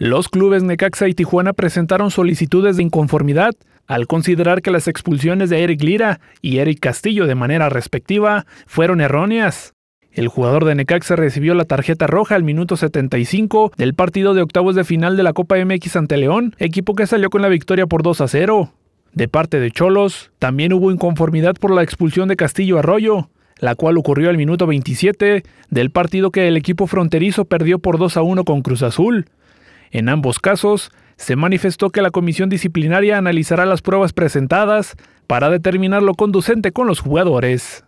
Los clubes Necaxa y Tijuana presentaron solicitudes de inconformidad al considerar que las expulsiones de Eric Lira y Eric Castillo de manera respectiva fueron erróneas. El jugador de Necaxa recibió la tarjeta roja al minuto 75 del partido de octavos de final de la Copa MX ante León, equipo que salió con la victoria por 2 a 0. De parte de Cholos, también hubo inconformidad por la expulsión de Castillo Arroyo, la cual ocurrió al minuto 27 del partido que el equipo fronterizo perdió por 2 a 1 con Cruz Azul. En ambos casos, se manifestó que la comisión disciplinaria analizará las pruebas presentadas para determinar lo conducente con los jugadores.